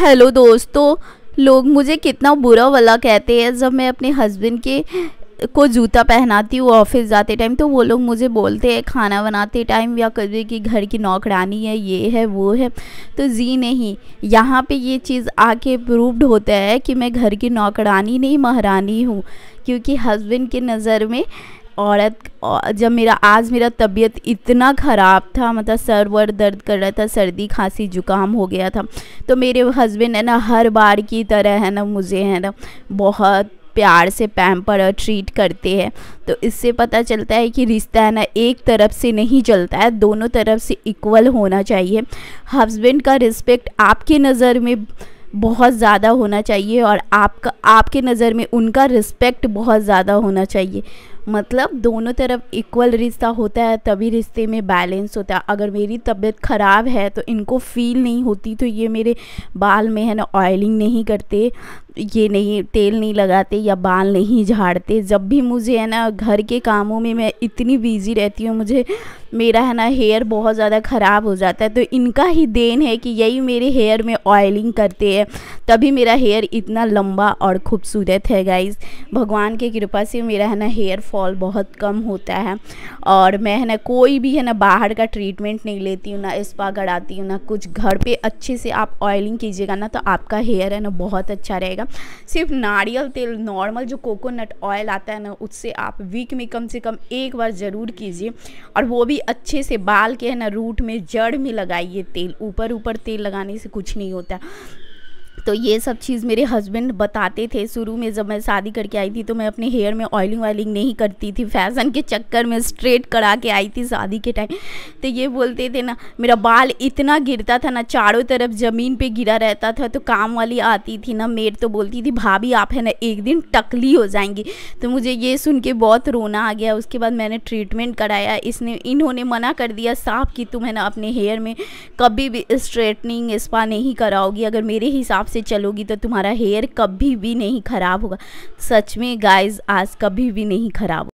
hello दोस्तों लोग मुझे कितना बुरा वाला कहते हैं जब मैं अपने हस्बैंड के को जूता पहनाती हूँ ऑफिस जाते टाइम तो वो लोग मुझे बोलते हैं खाना बनाते टाइम या कभी कि घर की नौकरानी है ये है वो है तो जी नहीं यहाँ पे ये चीज़ आके प्रूव्ड होता है कि मैं घर की नौकरानी नहीं महारानी हूँ क्योंकि हस्बैंड की नज़र में औरत जब मेरा आज मेरा तबीयत इतना ख़राब था मतलब सर वर दर्द कर रहा था सर्दी खांसी जुकाम हो गया था तो मेरे हस्बैंड है ना हर बार की तरह है ना मुझे है ना बहुत प्यार से पैम्पर और ट्रीट करते हैं तो इससे पता चलता है कि रिश्ता है ना एक तरफ से नहीं चलता है दोनों तरफ से इक्वल होना चाहिए हस्बैंड का रिस्पेक्ट आपके नज़र में बहुत ज़्यादा होना चाहिए और आपका आपके नज़र में उनका रिस्पेक्ट बहुत ज़्यादा होना चाहिए मतलब दोनों तरफ इक्वल रिश्ता होता है तभी रिश्ते में बैलेंस होता है अगर मेरी तबीयत ख़राब है तो इनको फील नहीं होती तो ये मेरे बाल में है ना ऑयलिंग नहीं करते ये नहीं तेल नहीं लगाते या बाल नहीं झाड़ते जब भी मुझे है ना घर के कामों में मैं इतनी बिज़ी रहती हूँ मुझे मेरा है ना हेयर बहुत ज़्यादा ख़राब हो जाता है तो इनका ही देन है कि यही मेरे हेयर में ऑयलिंग करते हैं तभी मेरा हेयर इतना लंबा और खूबसूरत है गाइज भगवान की कृपा से मेरा है ना हेयर फॉल बहुत कम होता है और मैं है ना कोई भी है ना बाहर का ट्रीटमेंट नहीं लेती हूँ ना स्पा गड़ाती हूँ ना कुछ घर पर अच्छे से आप ऑयलिंग कीजिएगा ना तो आपका हेयर है ना बहुत अच्छा रहेगा सिर्फ नारियल तेल नॉर्मल जो कोकोनट ऑयल आता है ना उससे आप वीक में कम से कम एक बार ज़रूर कीजिए और वो भी भी अच्छे से बाल के है ना रूट में जड़ में लगाइए तेल ऊपर ऊपर तेल लगाने से कुछ नहीं होता तो ये सब चीज़ मेरे हस्बैंड बताते थे शुरू में जब मैं शादी करके आई थी तो मैं अपने हेयर में ऑयलिंग वॉयलिंग नहीं करती थी फैशन के चक्कर में स्ट्रेट करा के आई थी शादी के टाइम तो ये बोलते थे ना मेरा बाल इतना गिरता था ना चारों तरफ ज़मीन पर गिरा रहता था तो काम वाली आती थी ना मेर तो बोलती थी भाभी आप है ना एक दिन टकली हो जाएंगी तो मुझे ये सुन के बहुत रोना आ गया उसके बाद मैंने ट्रीटमेंट कराया इसने इन्होंने मना कर दिया साफ कि तुम है ना अपने हेयर में कभी भी स्ट्रेटनिंग इस्पा नहीं कराओगी अगर मेरे हिसाब से से चलोगी तो तुम्हारा हेयर कभी भी नहीं ख़राब होगा सच में गाइज आज कभी भी नहीं ख़राब